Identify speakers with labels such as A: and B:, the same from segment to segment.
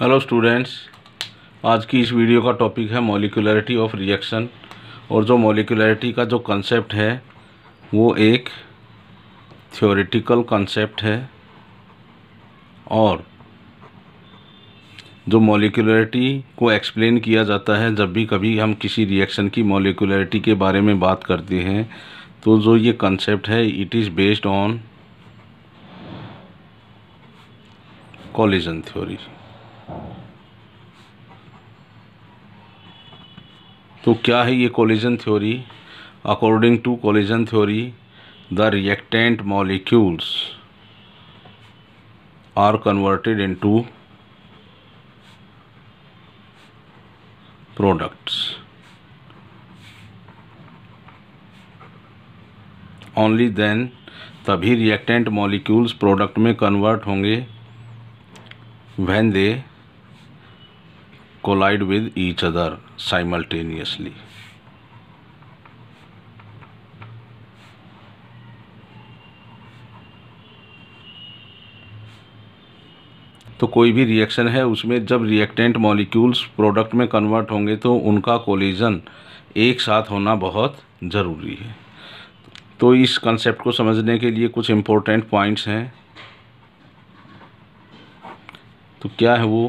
A: Hello students आज की इस वीडियो का टॉपिक है मोलिकुलरिटी ऑफ रिएक्शन और जो मोलिकुलरिटी का जो कंसेप्ट है वो एक थियोरिटिकल कंसेप्ट है और जो मोलिकुलरिटी को एक्सप्लेन किया जाता है जब भी कभी हम किसी रिएक्शन की मोलिकुलरिटी के बारे में बात करते हैं तो जो ये कंसेप्ट है it is based on collision theory तो क्या है ये collision theory according to collision theory the reactant molecules are converted into products only then तभी रिएक्टेंट मॉलिक्यूल्स प्रोडक्ट में कन्वर्ट होंगे when they collide with each other simultaneously. तो कोई भी रिएक्शन है उसमें जब रिएक्टेंट मॉलिक्यूल्स प्रोडक्ट में कन्वर्ट होंगे तो उनका कोलिजन एक साथ होना बहुत ज़रूरी है तो इस कंसेप्ट को समझने के लिए कुछ इम्पोर्टेंट पॉइंट्स हैं तो क्या है वो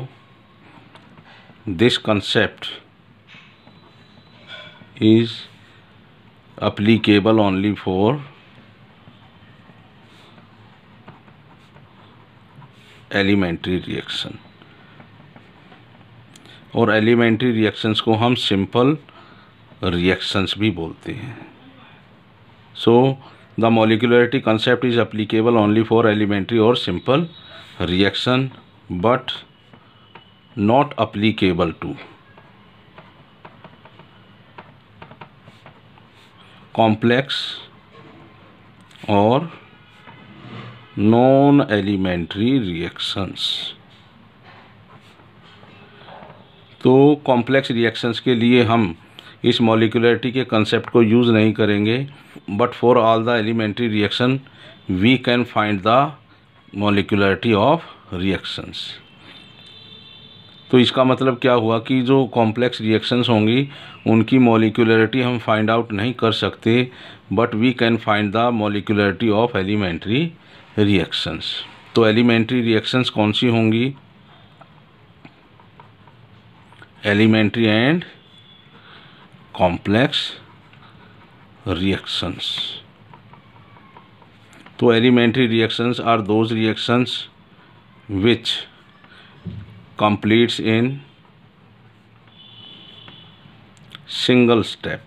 A: this concept is applicable only for elementary reaction और एलिमेंट्री रिएक्शंस को हम सिंपल रिएक्शंस भी बोलते हैं so the molecularity concept is applicable only for elementary और simple reaction but not applicable to complex or non-elementary reactions तो complex reactions के लिए हम इस मॉलिकुलरिटी के कंसेप्ट को यूज़ नहीं करेंगे but for all the elementary reaction we can find the molecularity of reactions तो इसका मतलब क्या हुआ कि जो कॉम्प्लेक्स रिएक्शंस होंगी उनकी मोलिकुलरिटी हम फाइंड आउट नहीं कर सकते but we can find the molecularity of elementary reactions तो एलिमेंट्री रिएक्शंस कौन सी होंगी एलिमेंट्री एंड कॉम्प्लेक्स रिएक्शंस तो elementary reactions are those reactions which completes in single step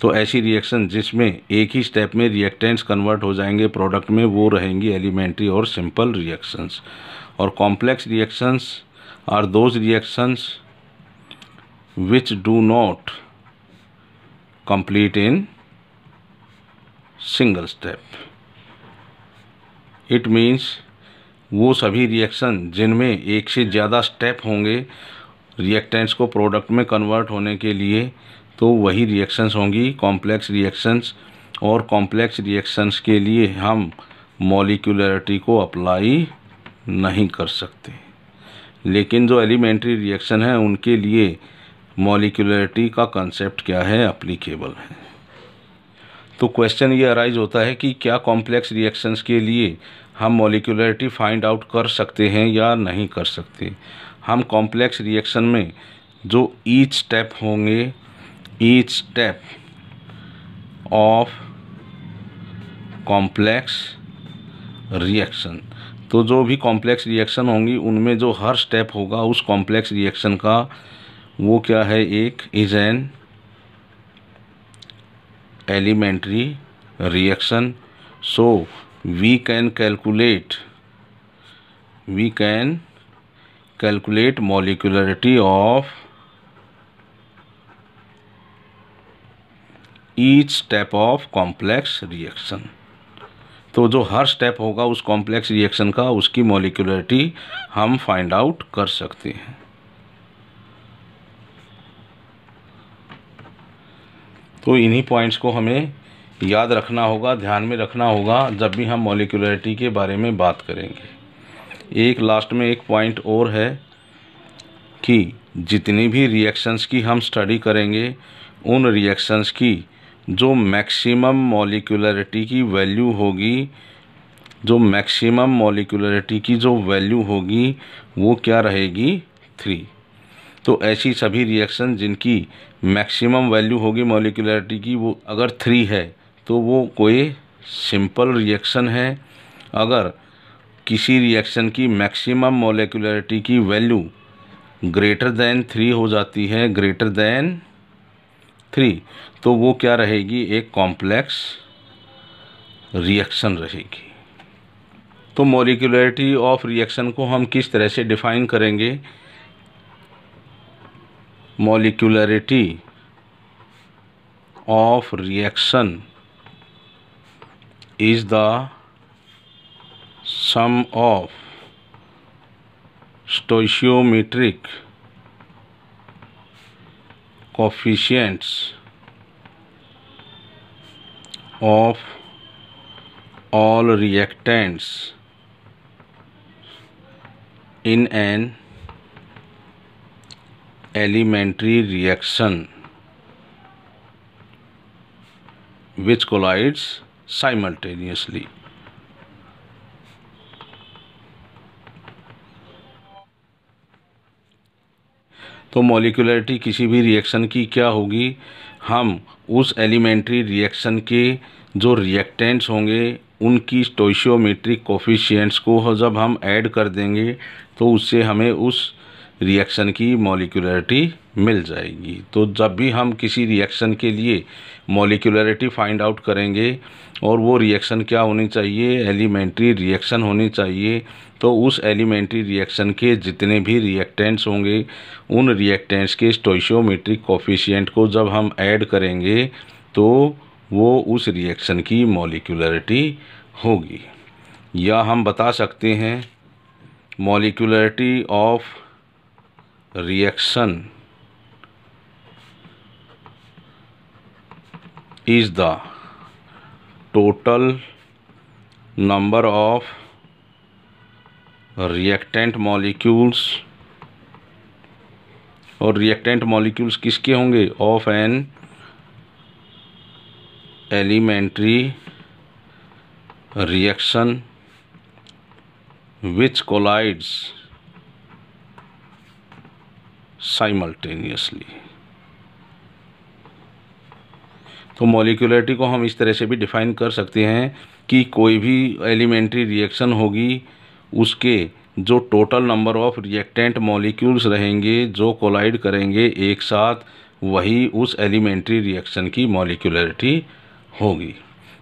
A: तो ऐसी रिएक्शन जिसमें एक ही स्टेप में रिएक्टेंट्स कन्वर्ट हो जाएंगे प्रोडक्ट में वो रहेंगी एलिमेंट्री और सिंपल रिएक्शंस और complex reactions are those reactions which do not complete in single step it means वो सभी रिएक्शन जिनमें एक से ज़्यादा स्टेप होंगे रिएक्टेंट्स को प्रोडक्ट में कन्वर्ट होने के लिए तो वही रिएक्शंस होंगी कॉम्प्लेक्स रिएक्शंस और कॉम्प्लेक्स रिएक्शंस के लिए हम मॉलिकुलरिटी को अप्लाई नहीं कर सकते लेकिन जो एलिमेंट्री रिएक्शन है उनके लिए मॉलिकुलरिटी का कंसेप्ट क्या है अप्लीकेबल है तो क्वेश्चन ये अराइज होता है कि क्या कॉम्प्लेक्स रिएक्शंस के लिए हम मोलिकुलरिटी फाइंड आउट कर सकते हैं या नहीं कर सकते हम कॉम्प्लेक्स रिएक्शन में जो ईच स्टेप होंगे each step of complex reaction तो जो भी कॉम्प्लेक्स रिएक्शन होंगी उनमें जो हर स्टेप होगा उस कॉम्प्लेक्स रिएक्शन का वो क्या है एक is an elementary reaction so we can calculate we can calculate molecularity of each step of complex reaction तो जो हर स्टेप होगा उस कॉम्प्लेक्स रिएक्शन का उसकी मॉलिकुलरिटी हम फाइंड आउट कर सकते हैं तो इन्हीं पॉइंट्स को हमें याद रखना होगा ध्यान में रखना होगा जब भी हम मोलिकुलरिटी के बारे में बात करेंगे एक लास्ट में एक पॉइंट और है कि जितनी भी रिएक्शंस की हम स्टडी करेंगे उन रिएक्शंस की जो मैक्सिमम मोलिकुलरिटी की वैल्यू होगी जो मैक्सिमम मोलिकुलरिटी की जो वैल्यू होगी वो क्या रहेगी थ्री तो ऐसी सभी रिएक्शन जिनकी मैक्सिमम वैल्यू होगी मोलिकुलरिटी की वो अगर थ्री है तो वो कोई सिंपल रिएक्शन है अगर किसी रिएक्शन की मैक्सिमम मोलिकुलरिटी की वैल्यू ग्रेटर दैन थ्री हो जाती है ग्रेटर दैन थ्री तो वो क्या रहेगी एक कॉम्प्लेक्स रिएक्शन रहेगी तो मोलिकुलरिटी ऑफ रिएक्शन को हम किस तरह से डिफाइन करेंगे molecularity of reaction is the sum of stoichiometric coefficients of all reactants in an elementary reaction which collides simultaneously. तो मोलिकुलरिटी किसी भी रिएक्शन की क्या होगी हम उस एलिमेंट्री रिएक्शन के जो रिएक्टेंट्स होंगे उनकी स्टोशियोमेट्रिक कोफिशियंट्स को जब हम ऐड कर देंगे तो उससे हमें उस रिएक्शन की मॉलिकुलरिटी मिल जाएगी तो जब भी हम किसी रिएक्शन के लिए मॉलिकुलरिटी फाइंड आउट करेंगे और वो रिएक्शन क्या होनी चाहिए एलिमेंट्री रिएक्शन होनी चाहिए तो उस एलिमेंट्री रिएक्शन के जितने भी रिएक्टेंट्स होंगे उन रिएक्टेंट्स के स्टोशियोमेट्रिक कोफिशियंट को जब हम ऐड करेंगे तो वो उस रिएक्शन की मॉलिकुलरिटी होगी या हम बता सकते हैं molecularity of reaction is the total number of reactant molecules और रिएक्टेंट मॉलिक्यूल्स किसके होंगे of an elementary reaction which collides simultaneously तो मॉलिकुलरिटी को हम इस तरह से भी डिफाइन कर सकते हैं कि कोई भी एलिमेंट्री रिएक्शन होगी उसके जो total number of reactant molecules रहेंगे जो कोलाइड करेंगे एक साथ वही उस एलिमेंट्री रिएक्शन की मॉलिकुलरिटी होगी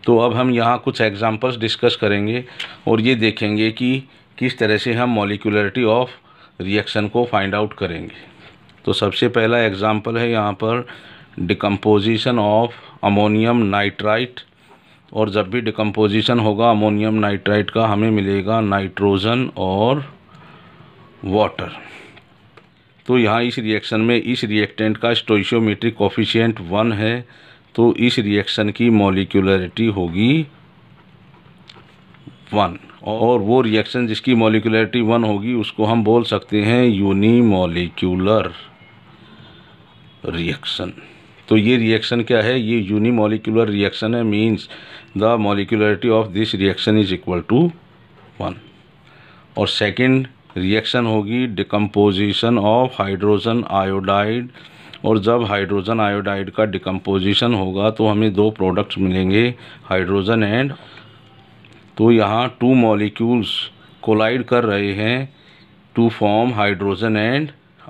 A: तो अब हम यहाँ कुछ एग्जांपल्स डिस्कस करेंगे और ये देखेंगे कि किस तरह से हम मॉलिकुलरिटी ऑफ रिएक्शन को फाइंड आउट करेंगे तो सबसे पहला एग्ज़ाम्पल है यहाँ पर डिकम्पोजिशन ऑफ अमोनियम नाइट्राइट और जब भी डिकम्पोजिशन होगा अमोनियम नाइट्राइट का हमें मिलेगा नाइट्रोजन और वाटर तो यहाँ इस रिएक्शन में इस रिएक्टेंट का स्टोशियोमेट्रिक कोफिशिएंट वन है तो इस रिएक्शन की मॉलिकुलरिटी होगी वन और वो रिएक्शन जिसकी मॉलिकुलरिटी वन होगी उसको हम बोल सकते हैं यूनिमोलिक्यूलर रिएक्शन तो ये रिएक्शन क्या है ये यूनिमोलिकुलर रिएक्शन है means the molecularity of this reaction is equal to one और सेकंड रिएक्शन होगी डिकम्पोजिशन ऑफ हाइड्रोजन आयोडाइड और जब हाइड्रोजन आयोडाइड का डिकम्पोजिशन होगा तो हमें दो प्रोडक्ट्स मिलेंगे हाइड्रोजन एंड तो यहाँ टू मॉलिक्यूल्स कोलाइड कर रहे हैं to form hydrogen and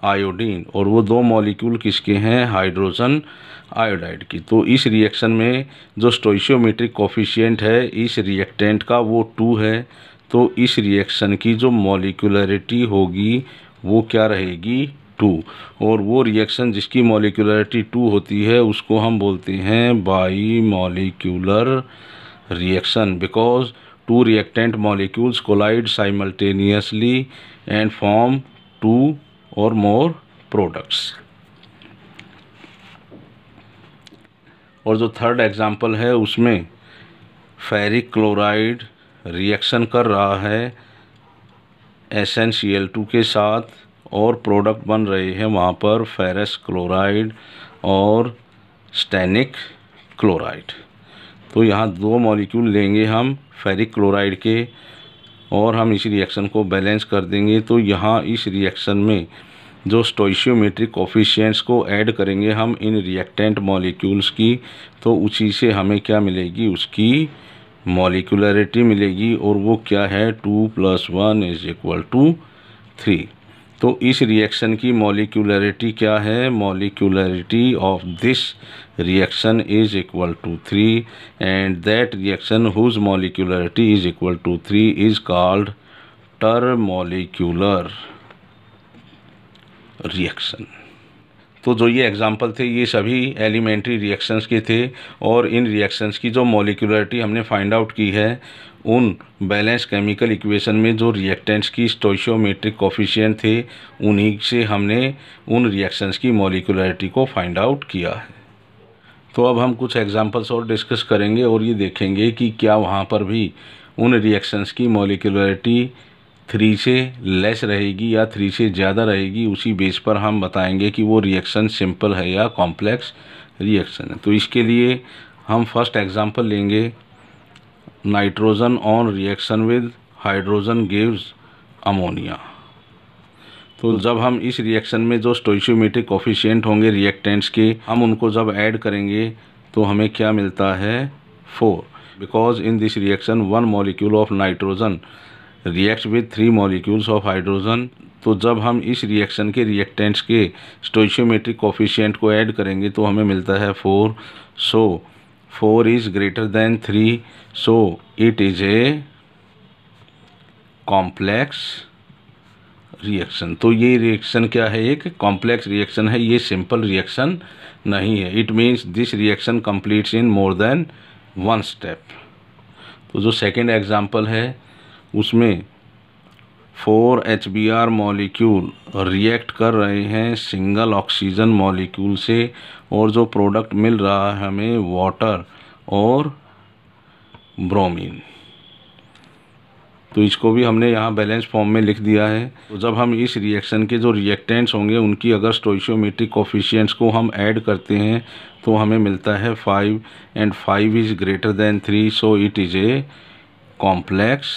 A: iodine और वो दो मॉलिक्यूल किसके हैं हाइड्रोजन आयोडाइड की तो इस रिएक्शन में जो स्टोइशियोमेट्रिक कोफिशियंट है इस रिएक्टेंट का वो टू है तो इस रिएक्शन की जो मॉलिकुलरिटी होगी वो क्या रहेगी टू और वो रिएक्शन जिसकी मॉलिकुलरिटी टू होती है उसको हम बोलते हैं bimolecular reaction because two reactant molecules collide simultaneously and form two or more products और जो थर्ड एग्जाम्पल है उसमें फेरिक क्लोराइड रिएक्शन कर रहा है S N C L two के साथ और प्रोडक्ट बन रहे हैं वहाँ पर फेरस क्लोराइड और स्टैनिक क्लोराइड तो यहाँ दो मॉलिक्यूल लेंगे हम फेरिक क्लोराइड के और हम इस रिएक्शन को बैलेंस कर देंगे तो यहाँ इस रिएक्शन में जो स्टोइशियोमेट्रिक कोफिशियंट्स को ऐड करेंगे हम इन रिएक्टेंट मॉलिक्यूल्स की तो उसी से हमें क्या मिलेगी उसकी मॉलिकुलरिटी मिलेगी और वो क्या है two plus one is equal to three तो इस रिएक्शन की मॉलिक्यूलरिटी क्या है molecularity of this reaction is equal to three and that reaction whose molecularity is equal to three is called termolecular reaction तो जो ये एग्ज़ाम्पल थे ये सभी एलिमेंट्री रिएक्शंस के थे और इन रिएक्शंस की जो मॉलिकुलरिटी हमने फाइंड आउट की है उन बैलेंस केमिकल इक्वेशन में जो रिएक्टेंट्स की स्टोशियोमेट्रिक कोफिशिएंट थे उन्हीं से हमने उन रिएक्शंस की मॉलिकुलरिटी को फाइंड आउट किया है तो अब हम कुछ एग्जांपल्स और डिस्कस करेंगे और ये देखेंगे कि क्या वहाँ पर भी उन रिएक्शंस की मॉलिकुलरिटी थ्री से लेस रहेगी या थ्री से ज़्यादा रहेगी उसी बेस पर हम बताएंगे कि वो रिएक्शन सिंपल है या कॉम्प्लेक्स रिएक्शन है तो इसके लिए हम फर्स्ट एग्ज़ाम्पल लेंगे nitrogen on reaction with hydrogen gives ammonia तो जब हम इस रिएक्शन में जो स्टोइशियोमेट्रिक कोफिशियंट होंगे रिएक्टेंट्स के हम उनको जब ऐड करेंगे तो हमें क्या मिलता है four because in this reaction one molecule of nitrogen react with three molecules of hydrogen तो जब हम इस रिएक्शन के रिएक्टेंट्स के स्टोइशियोमेट्रिक कोफिशियंट को ऐड करेंगे तो हमें मिलता है four so so, four is greater than three so it is a complex reaction तो ये रिएक्शन क्या है एक कॉम्प्लेक्स रिएक्शन है ये सिंपल रिएक्शन नहीं है it means this reaction completes in more than one step तो जो सेकेंड एग्जाम्पल है उसमें four H B R molecule react कर रहे हैं सिंगल ऑक्सीजन मॉलिक्यूल से और जो प्रोडक्ट मिल रहा है हमें वाटर और ब्रोमीन तो इसको भी हमने यहाँ बैलेंस फॉर्म में लिख दिया है तो जब हम इस रिएक्शन के जो रिएक्टेंट्स होंगे उनकी अगर स्टोशियोमेट्रिक कोफिशियंट्स को हम ऐड करते हैं तो हमें मिलता है five and five is greater than three so it is a complex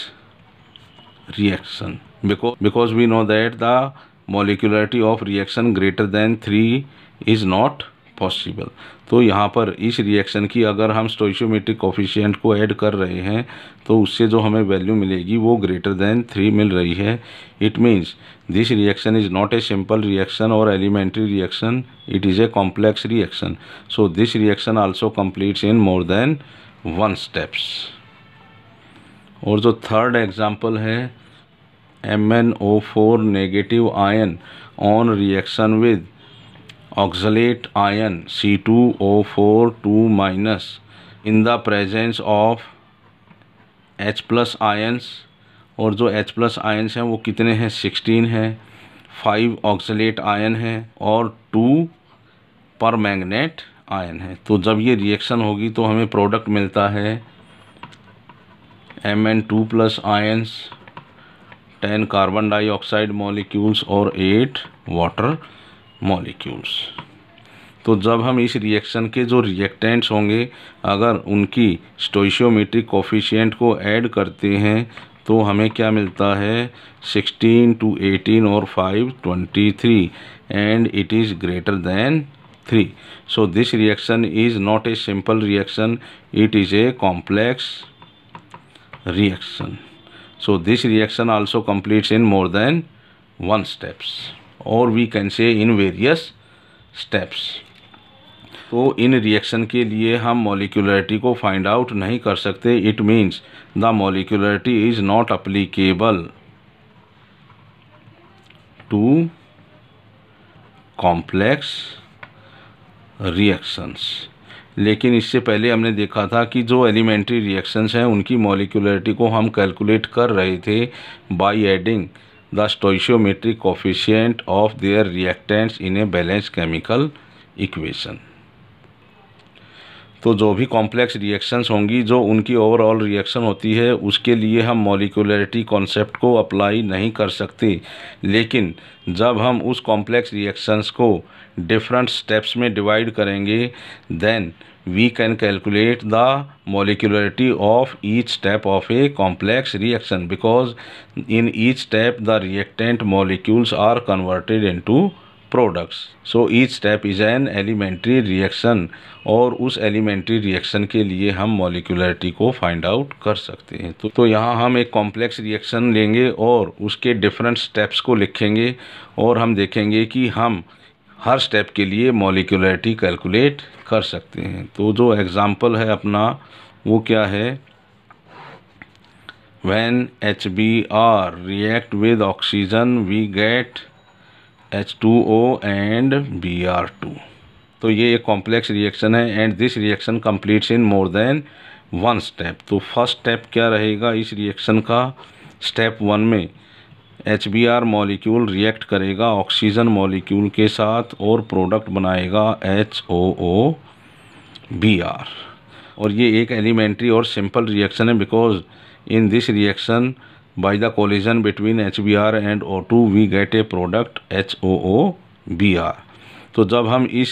A: reaction because, because we know that the molecularity of reaction greater than 3 is not possible तो यहाँ पर इस रिएक्शन की अगर हम स्टोइशियोमेट्रिक कोफिशिएंट को ऐड कर रहे हैं तो उससे जो हमें वैल्यू मिलेगी वो ग्रेटर देन थ्री मिल रही है it means this reaction is not a simple reaction और elementary reaction it is a complex reaction so this reaction also completes in more than one steps और जो थर्ड एग्जाम्पल है MnO4 negative ion on reaction with oxalate ion C2O4 2 minus in the presence of H plus ions और जो H plus ions हैं वो कितने हैं 16 हैं 5 oxalate ion हैं और 2 पर मैग्नेट आयन है तो जब ये रिएक्शन होगी तो हमें प्रोडक्ट मिलता है M N two plus ions ten carbon dioxide molecules और एट वाटर मॉलिक्यूल्स तो जब हम इस रिएक्शन के जो रिएक्टेंट्स होंगे अगर उनकी स्टोशियोमेट्रिक कोफिशियंट को ऐड करते हैं तो हमें क्या मिलता है 16 टू 18 और 5 23 and it is greater than 3 so this reaction is not a simple reaction it is a complex reaction So this reaction also completes in more than one steps or we can say in various steps. तो इन reaction के लिए हम molecularity को find out नहीं कर सकते it means the molecularity is not applicable to complex reactions लेकिन इससे पहले हमने देखा था कि जो एलिमेंट्री रिएक्शंस हैं उनकी मॉलिकुलरिटी को हम कैलकुलेट कर रहे थे by adding the stoichiometric coefficient of their reactants in a balance chemical equation तो जो भी कॉम्प्लेक्स रिएक्शंस होंगी जो उनकी ओवरऑल रिएक्शन होती है उसके लिए हम मोलिकुलरिटी कॉन्सेप्ट को अप्लाई नहीं कर सकते लेकिन जब हम उस कॉम्प्लेक्स रिएक्शंस को डिफरेंट स्टेप्स में डिवाइड करेंगे then we can calculate the of each step of a complex reaction because in each each the reactant reactant are converted into products so each step is an elementary reaction और उस elementary reaction के लिए हम molecularity को find out कर सकते हैं तो, तो यहाँ हम एक कॉम्प्लेक्स रिएक्शन लेंगे और उसके डिफरेंट स्टेप्स को लिखेंगे और हम देखेंगे कि हम हर स्टेप के लिए मॉलिकुलरिटी कैलकुलेट कर सकते हैं तो जो एग्ज़ाम्पल है अपना वो क्या है when H B R react with oxygen we get H two O and B R two तो ये एक कॉम्प्लेक्स रिएक्शन है and this reaction completes in more than one step तो फर्स्ट स्टेप क्या रहेगा इस रिएक्शन का स्टेप वन में H B R molecule react करेगा ऑक्सीजन मॉलिक्यूल के साथ और प्रोडक्ट बनाएगा H O O B R और ये एक एलिमेंट्री और सिंपल रिएक्शन है because in this reaction by the collision between H B R and O two we get a product H O O B R तो जब हम इस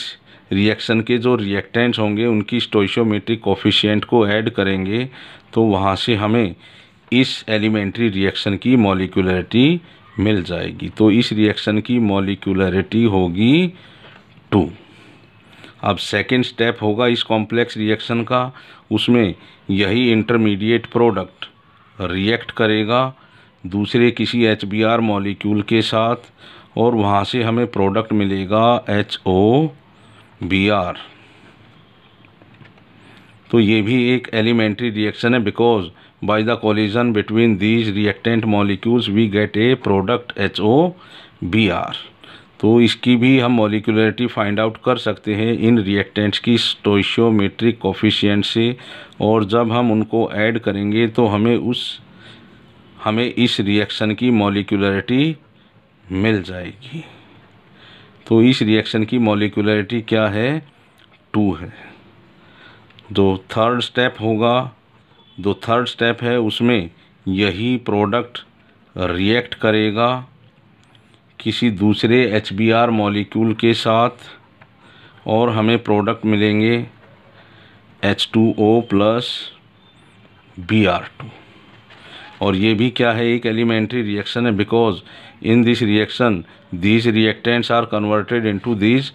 A: reaction के जो रिएक्टेंट्स होंगे उनकी स्टोशोमेट्रिक कोफिशियंट को ऐड करेंगे तो वहाँ से हमें इस एलिमेंट्री रिएक्शन की मॉलिकुलरिटी मिल जाएगी तो इस रिएक्शन की मॉलिकुलरिटी होगी टू अब सेकेंड स्टेप होगा इस कॉम्प्लेक्स रिएक्शन का उसमें यही इंटरमीडिएट प्रोडक्ट रिएक्ट करेगा दूसरे किसी एच बी आर मॉलिक्यूल के साथ और वहाँ से हमें प्रोडक्ट मिलेगा एच ओ बी आर तो ये भी एक एलिमेंट्री रिएक्शन है because by the collision between these reactant molecules we get a product H O B R तो इसकी भी हम मॉलिकुलरिटी फाइंड आउट कर सकते हैं इन रिएक्टेंट्स की स्टोशियोमेट्रिक कोफिशियंट से और जब हम उनको ऐड करेंगे तो हमें उस हमें इस रिएक्शन की मॉलिकुलरिटी मिल जाएगी तो इस रिएक्शन की मॉलिकुलरिटी क्या है टू है जो थर्ड स्टेप होगा जो थर्ड स्टेप है उसमें यही प्रोडक्ट रिएक्ट करेगा किसी दूसरे एच बी आर मॉलिक्यूल के साथ और हमें प्रोडक्ट मिलेंगे H two O plus B R two और ये भी क्या है एक एलिमेंट्री रिएक्शन है because in this reaction these reactants are converted into these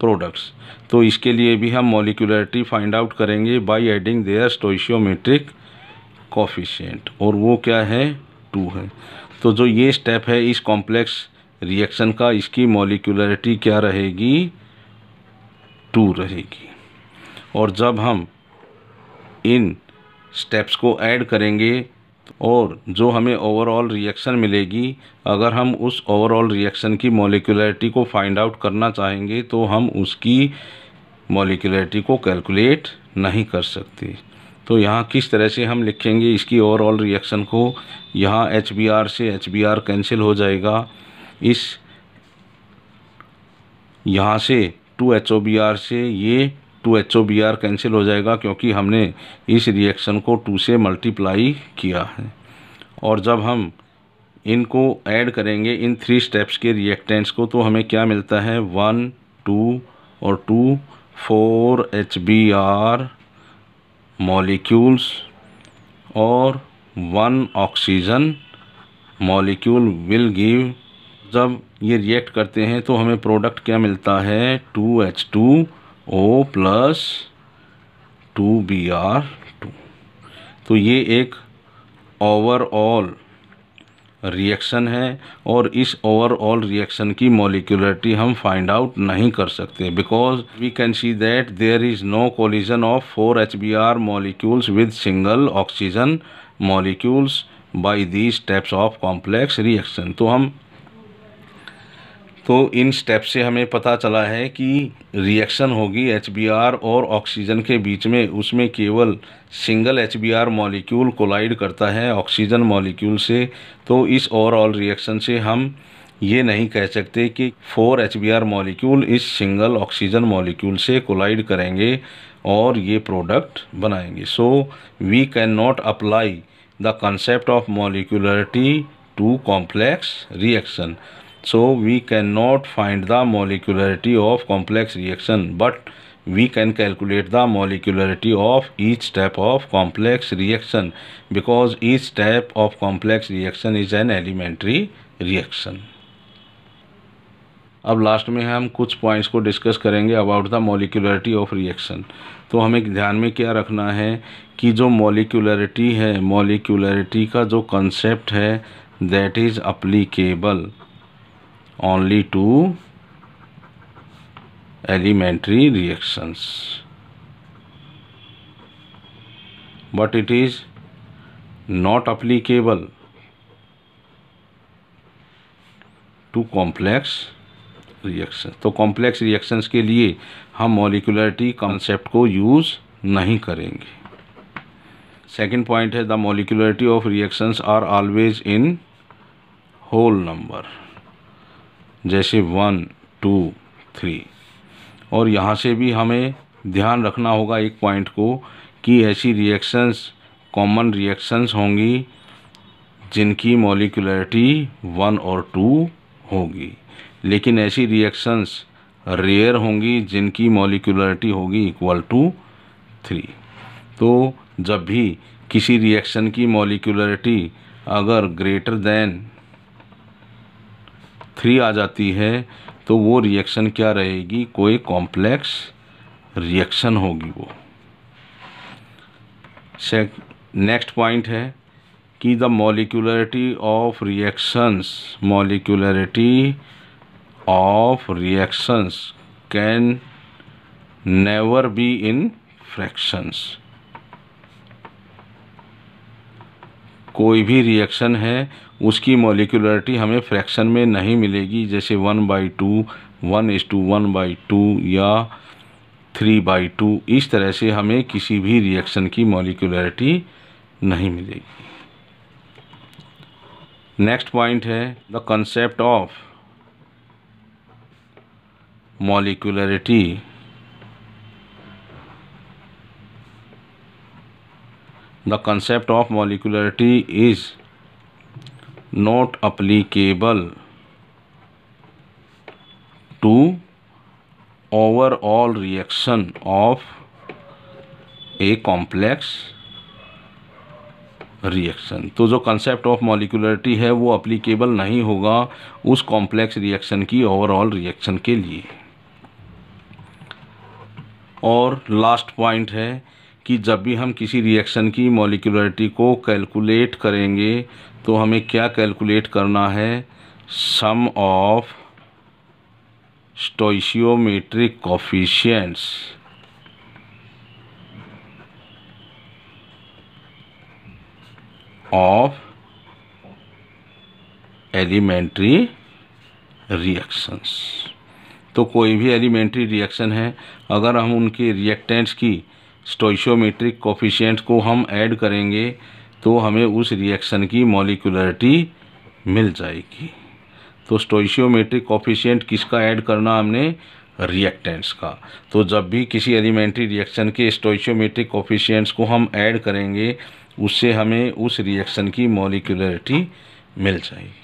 A: products तो इसके लिए भी हम मोलिकुलरिटी फाइंड आउट करेंगे by adding their stoichiometric coefficient और वो क्या है टू है तो जो ये स्टेप है इस कॉम्प्लेक्स रिएक्शन का इसकी मोलिकुलरिटी क्या रहेगी टू रहेगी और जब हम इन स्टेप्स को ऐड करेंगे और जो हमें ओवरऑल रिएक्शन मिलेगी अगर हम उस ओवरऑल रिएक्शन की मोलिकुलरिटी को फाइंड आउट करना चाहेंगे तो हम उसकी मोलिकुलरिटी को कैलकुलेट नहीं कर सकते तो यहाँ किस तरह से हम लिखेंगे इसकी ओवरऑल रिएक्शन को यहाँ एच बी आर से एच बी आर कैंसिल हो जाएगा इस यहाँ से two H O B R से ये two H O B R cancel हो जाएगा क्योंकि हमने इस रिएक्शन को टू से मल्टीप्लाई किया है और जब हम इनको ऐड करेंगे इन थ्री स्टेप्स के रिएक्टेंट्स को तो हमें क्या मिलता है वन टू और two four H B R molecules और one oxygen molecule will give जब ये रिएक्ट करते हैं तो हमें प्रोडक्ट क्या मिलता है two H two O plus two B R two तो ये एक ओवरऑल रिएक्शन है और इस ओवरऑल रिएक्शन की मोलिकुलरिटी हम फाइंड आउट नहीं कर सकते because we can see that there is no collision of four H B R molecules with single oxygen molecules by these types of complex reaction तो हम तो इन स्टेप से हमें पता चला है कि रिएक्शन होगी एच और ऑक्सीजन के बीच में उसमें केवल सिंगल एच मॉलिक्यूल कोलाइड करता है ऑक्सीजन मॉलिक्यूल से तो इस ओवरऑल रिएक्शन से हम ये नहीं कह सकते कि फोर एच मॉलिक्यूल इस सिंगल ऑक्सीजन मॉलिक्यूल से कोलाइड करेंगे और ये प्रोडक्ट बनाएंगे so we can not apply the concept of molecularity to complex reaction So we cannot find the molecularity of complex reaction but we can calculate the molecularity of each step of complex reaction because each step of complex reaction is an elementary reaction. अब last में हम कुछ points को discuss करेंगे about the molecularity of reaction तो हमें ध्यान में क्या रखना है कि जो मोलिकुलरिटी है मोलिकुलरिटी का जो कंसेप्ट है that is applicable only to elementary reactions but it is not applicable to complex reaction तो कॉम्प्लेक्स रिएक्शंस के लिए हम मोलिकुलरिटी कॉन्सेप्ट को यूज़ नहीं करेंगे सेकेंड पॉइंट है the molecularity of reactions are always in whole number जैसे one two three और यहाँ से भी हमें ध्यान रखना होगा एक पॉइंट को कि ऐसी रिएक्शंस कॉमन रिएक्शंस होंगी जिनकी मोलिकुलरिटी वन और टू होगी लेकिन ऐसी रिएक्शंस रेयर होंगी जिनकी मोलिकुलरिटी होगी इक्वल टू थ्री तो जब भी किसी रिएक्शन की मोलिकुलरिटी अगर ग्रेटर देन थ्री आ जाती है तो वो रिएक्शन क्या रहेगी कोई कॉम्प्लेक्स रिएक्शन होगी वो नेक्स्ट पॉइंट है कि the molecularity of reactions molecularity of reactions can never be in fractions कोई भी रिएक्शन है उसकी मोलिकुलरिटी हमें फ्रैक्शन में नहीं मिलेगी जैसे one by two one is two one by two या थ्री बाई टू इस तरह से हमें किसी भी रिएक्शन की मोलिकुलरिटी नहीं मिलेगी नेक्स्ट पॉइंट है the concept of molecularity the concept of molecularity is not applicable to overall reaction of a complex reaction तो जो कंसेप्ट ऑफ मॉलिकुलरिटी है वो अप्लीकेबल नहीं होगा उस कॉम्प्लेक्स रिएक्शन की ओवरऑल रिएक्शन के लिए और लास्ट पॉइंट है कि जब भी हम किसी रिएक्शन की मॉलिकुलरिटी को कैलकुलेट करेंगे तो हमें क्या कैलकुलेट करना है sum of stoichiometric coefficients of elementary reactions तो कोई भी एलिमेंट्री रिएक्शन है अगर हम उनके रिएक्टेंट्स की स्टोशोमेट्रिक कोफिशेंट को हम ऐड करेंगे तो हमें उस रिएक्शन की मॉलिकुलरिटी मिल जाएगी तो स्टोशियोमेट्रिक कोफिशिएंट किसका ऐड करना हमने रिएक्टेंट्स का तो जब भी किसी एलिमेंट्री रिएक्शन के स्टोशियोमेट्रिक कोफिशिएंट्स को हम ऐड करेंगे उससे हमें उस रिएक्शन की मॉलिकुलरिटी मिल जाएगी